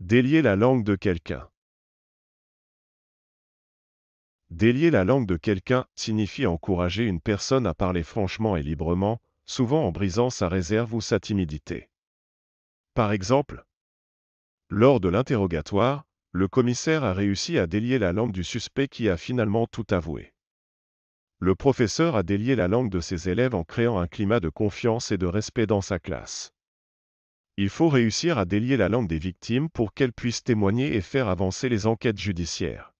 Délier la langue de quelqu'un. Délier la langue de quelqu'un signifie encourager une personne à parler franchement et librement, souvent en brisant sa réserve ou sa timidité. Par exemple, lors de l'interrogatoire, le commissaire a réussi à délier la langue du suspect qui a finalement tout avoué. Le professeur a délié la langue de ses élèves en créant un climat de confiance et de respect dans sa classe. Il faut réussir à délier la langue des victimes pour qu'elles puissent témoigner et faire avancer les enquêtes judiciaires.